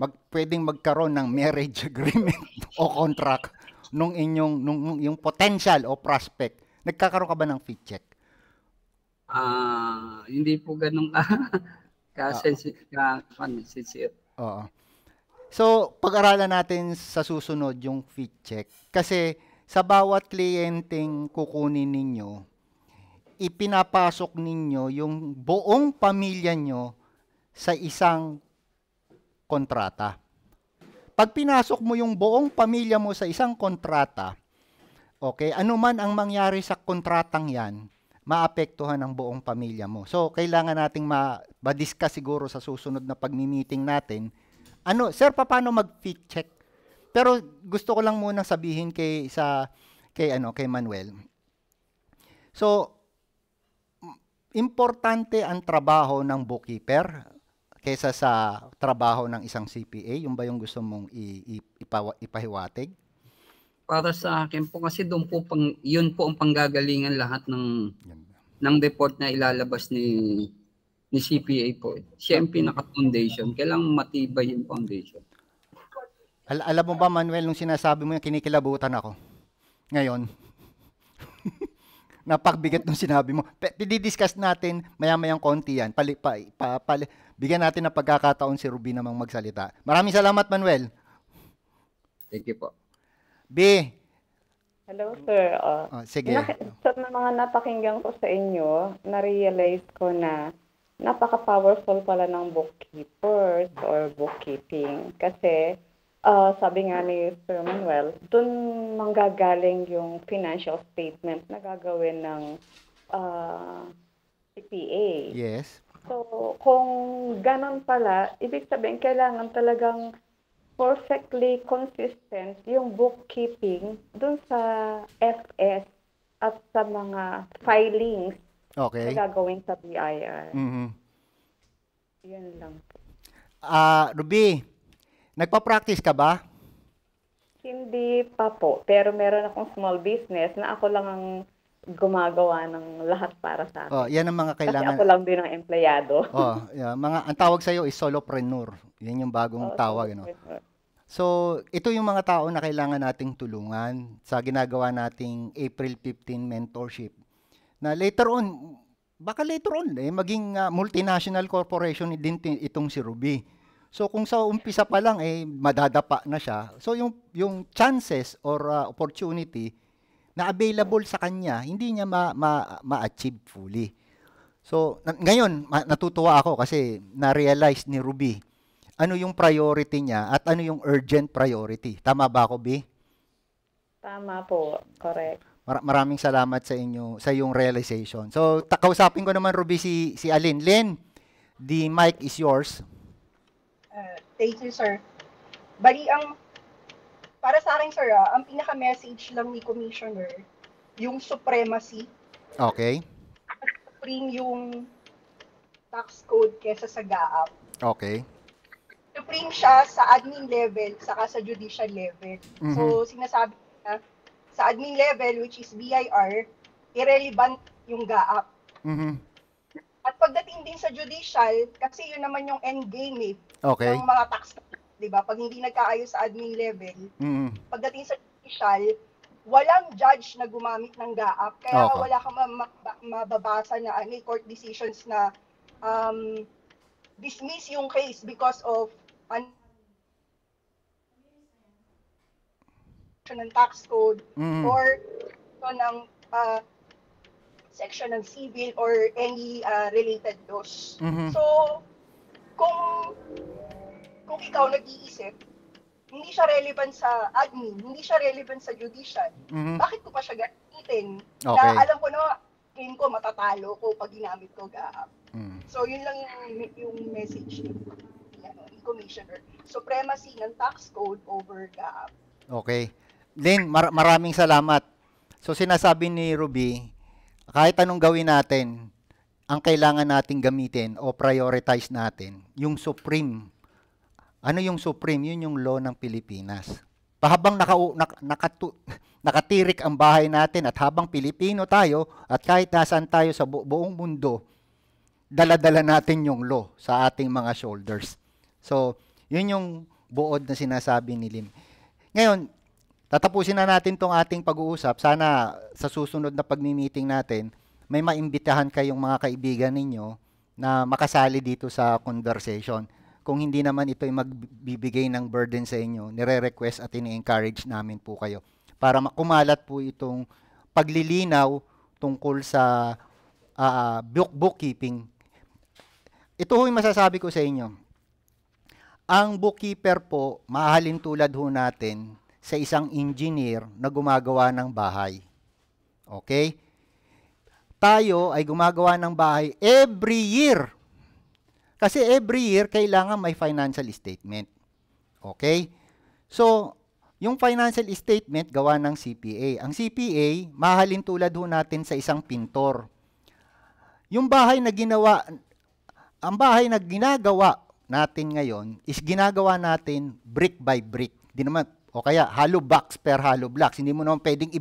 mag, pwedeng magkaroon ng marriage agreement o contract nung inyong nung yung potential o prospect Nagkakaroon ka ba ng fit check? Ah, uh, hindi po ganun ka ka ah. sensitive ka sensitive. Ano, Oo. So, pag-aralan natin sa susunod yung fit check kasi sa bawat kliyenteng kukunin ninyo, ipinapasok ninyo yung buong pamilya nyo sa isang kontrata. Pag pinasok mo yung buong pamilya mo sa isang kontrata, Okay, ano man ang mangyari sa kontratang 'yan, maapektuhan ang buong pamilya mo. So, kailangan nating ma-discuss siguro sa susunod na pagmi-meeting natin. Ano, sir, paano mag-fit check? Pero gusto ko lang muna sabihin kay sa kay ano, kay Manuel. So, importante ang trabaho ng bookkeeper kaysa sa trabaho ng isang CPA. Yung ba yung gusto mong ipahiwatig? para sa akin po kasi doon po pang, yun po ang panggagalingan lahat ng ng report na ilalabas ni ni CPA po. Siyempre naka-foundation, kailangan matibay yung foundation. Al- alam mo ba Manuel, nung sinasabi mo yung kinikilabutan ako ngayon. Napakbigat nung sinabi mo. Pidi-discuss natin maya-mayang konti yan. Pali, pa, pa, pali, bigyan natin ng pagkakataon si Ruby namang magsalita. Maraming salamat Manuel. Thank you po. B. Hello, sir. Uh, oh, sige. Na, sa mga napakinggan ko sa inyo, na-realize ko na napaka-powerful pala ng bookkeepers or bookkeeping. Kasi, uh, sabi nga ni Sir Manuel, dun manggagaling yung financial statement na gagawin ng uh, ah, CPA. Yes. So, kung ganun pala, ibig sabihin, kailangan talagang perfectly consistent yung bookkeeping dun sa FS at sa mga filings okay. na gagawin sa BIR. Mm-hmm. Yan lang. Ah, uh, Ruby, nagpa-practice ka ba? Hindi pa po, pero meron akong small business na ako lang ang gumagawa ng lahat para sa akin. Oh, yan ang mga kailangan. Kasi ako lang din ang empleyado. oh, yeah, mga ang tawag sa iyo is solopreneur. Yan yung bagong oh, tawag, ano. You know? So, ito yung mga tao na kailangan nating tulungan sa ginagawa nating April 15 mentorship. Na later on, baka later on, eh, maging uh, multinational corporation din itong si Ruby. So, kung sa umpisa pa lang, eh, madadapa na siya. So, yung, yung chances or uh, opportunity na available sa kanya, hindi niya ma, ma, ma-achieve fully. So, ngayon, natutuwa ako kasi na-realize ni Ruby ano yung priority niya at ano yung urgent priority. Tama ba ako, B? Tama po. Correct. Mar- maraming salamat sa inyo sa yung realization. So, kausapin ko naman Ruby si si Alin. Lynn, the mic is yours. Uh, thank you, sir. Bali ang para sa akin, sir, ah, ang pinaka-message lang ni commissioner yung supremacy. Okay. At supreme yung tax code kesa sa GAAP. Okay supreme siya sa admin level saka sa judicial level. Mm-hmm. So sinasabi na sa admin level which is BIR, irrelevant yung GAAP. Mm-hmm. At pagdating din sa judicial, kasi yun naman yung endgame eh, okay. ng mga tax, di ba? Pag hindi nagkaayos sa admin level, mm-hmm. pagdating sa judicial, walang judge na gumamit ng GAAP, kaya okay. wala kang mababasa na any eh, court decisions na um, dismiss yung case because of an ng tax code mm. or so, ng uh, section ng civil or any uh, related laws. Mm-hmm. So, kung kung ikaw nag-iisip, hindi siya relevant sa admin, hindi siya relevant sa judicial, mm-hmm. bakit ko pa siya gamitin? Okay. Na alam ko na, no, ko matatalo ko pag ginamit ko gaap. So, yun lang yung, yung message ni Commissioner. Supremacy ng tax code over GAP. Okay. Lynn, mar- maraming salamat. So, sinasabi ni Ruby, kahit anong gawin natin, ang kailangan natin gamitin o prioritize natin, yung supreme. Ano yung supreme? Yun yung law ng Pilipinas. Habang naka, nak, nakatu, nakatirik ang bahay natin at habang Pilipino tayo at kahit nasaan tayo sa bu- buong mundo, daladala natin yung law sa ating mga shoulders. So, yun yung buod na sinasabi ni Lim. Ngayon, tatapusin na natin tong ating pag-uusap. Sana sa susunod na pagmi-meeting natin, may maimbitahan kayong mga kaibigan ninyo na makasali dito sa conversation. Kung hindi naman ito ay magbibigay ng burden sa inyo, nire-request at ini-encourage namin po kayo para makumalat po itong paglilinaw tungkol sa uh, ah, ah, bookkeeping ito ho yung masasabi ko sa inyo. Ang bookkeeper po, mahalin tulad ho natin sa isang engineer na gumagawa ng bahay. Okay? Tayo ay gumagawa ng bahay every year. Kasi every year, kailangan may financial statement. Okay? So, yung financial statement gawa ng CPA. Ang CPA, mahalin tulad ho natin sa isang pintor. Yung bahay na ginawa ang bahay na ginagawa natin ngayon is ginagawa natin brick by brick. Di naman, o kaya hollow blocks per hollow blocks. Hindi mo naman pwedeng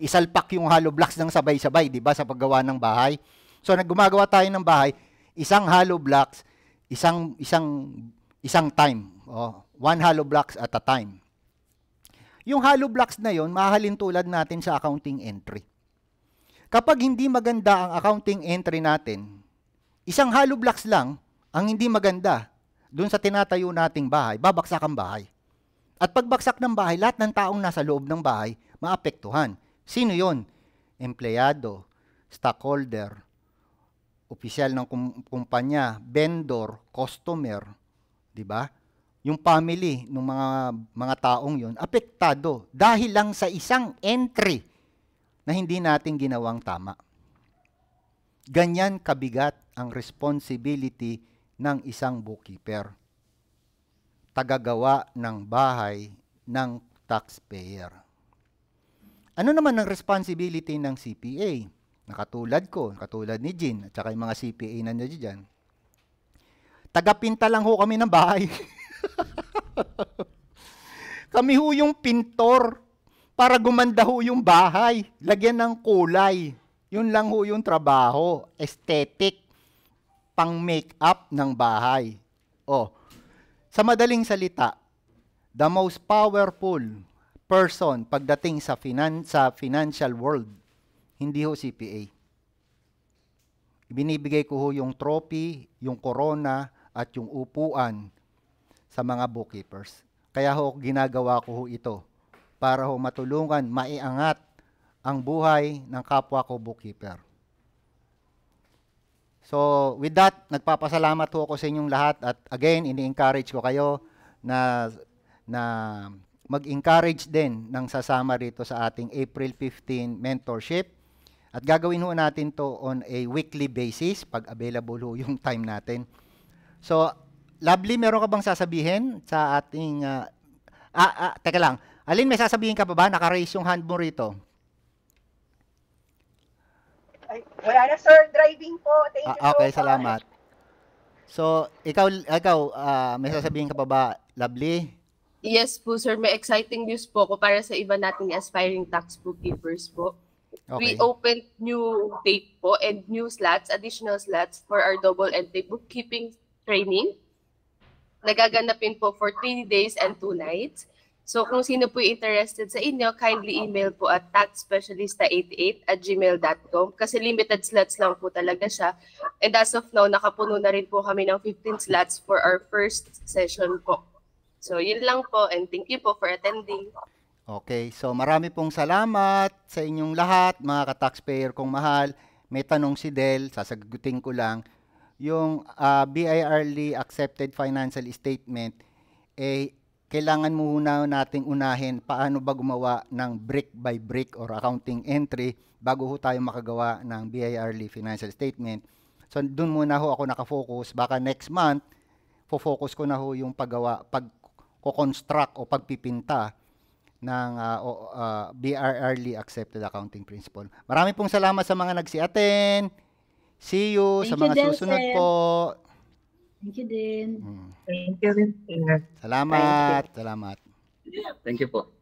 isalpak yung hollow blocks ng sabay-sabay, di ba, sa paggawa ng bahay. So, naggumagawa tayo ng bahay, isang hollow blocks, isang, isang, isang time. O, one hollow blocks at a time. Yung hollow blocks na yon, mahalin tulad natin sa accounting entry. Kapag hindi maganda ang accounting entry natin, Isang hollow blocks lang ang hindi maganda doon sa tinatayo nating bahay, babaksak ang bahay. At pagbaksak ng bahay, lahat ng taong nasa loob ng bahay maapektuhan. Sino yon? Empleyado, stockholder, opisyal ng kum- kumpanya, vendor, customer, 'di ba? Yung family ng mga mga taong yon apektado dahil lang sa isang entry na hindi natin ginawang tama. Ganyan kabigat ang responsibility ng isang bookkeeper, tagagawa ng bahay ng taxpayer. Ano naman ang responsibility ng CPA? Nakatulad ko, katulad ni Jin, at saka yung mga CPA na nandiyan dyan. Tagapinta lang ho kami ng bahay. kami ho yung pintor para gumanda ho yung bahay. Lagyan ng kulay. Yun lang ho yung trabaho, aesthetic, pang make-up ng bahay. Oh, sa madaling salita, the most powerful person pagdating sa, finan sa financial world, hindi ho CPA. Binibigay ko ho yung trophy, yung corona, at yung upuan sa mga bookkeepers. Kaya ho ginagawa ko ho ito para ho matulungan, maiangat ang buhay ng kapwa ko bookkeeper. So with that, nagpapasalamat po ako sa inyong lahat at again, ini-encourage ko kayo na na mag-encourage din ng sasama rito sa ating April 15 mentorship. At gagawin ho natin to on a weekly basis pag available ho yung time natin. So, lovely, meron ka bang sasabihin sa ating... Uh, ah, ah, teka lang. Alin, may sasabihin ka pa ba? Nakaraise yung hand mo rito. Ay, wala na sir, driving po. Thank you. Ah, okay, so salamat. So, ikaw, ikaw uh, may sasabihin ka pa ba, Lovely? Yes po, sir. May exciting news po ko para sa iba nating aspiring tax bookkeepers po. Okay. We opened new date po and new slots, additional slots for our double entry bookkeeping training. Nagaganapin po for 3 days and 2 nights. So kung sino po interested sa inyo, kindly email po at taxspecialista88 at gmail.com kasi limited slots lang po talaga siya. And as of now, nakapuno na rin po kami ng 15 slots for our first session po. So yun lang po and thank you po for attending. Okay, so marami pong salamat sa inyong lahat, mga ka-taxpayer kong mahal. May tanong si Del, sasagutin ko lang. Yung uh, ah, BIRLY e Accepted Financial Statement, eh, kailangan muna nating unahin paano ba gumawa ng brick by brick or accounting entry bago ho tayo makagawa ng BIRLY financial statement. So doon muna ho ako nakafocus. Baka next month, fo-focus ko na ho yung paggawa, pag-construct o pagpipinta ng uh, ah, uh, ah, BRRly Accepted Accounting Principle. Maraming pong salamat sa mga nagsi-attend. See you Thank sa mga you, susunod po. Thank you din. Mm. Thank you din. Salamat. Thank you. Salamat. Thank you po.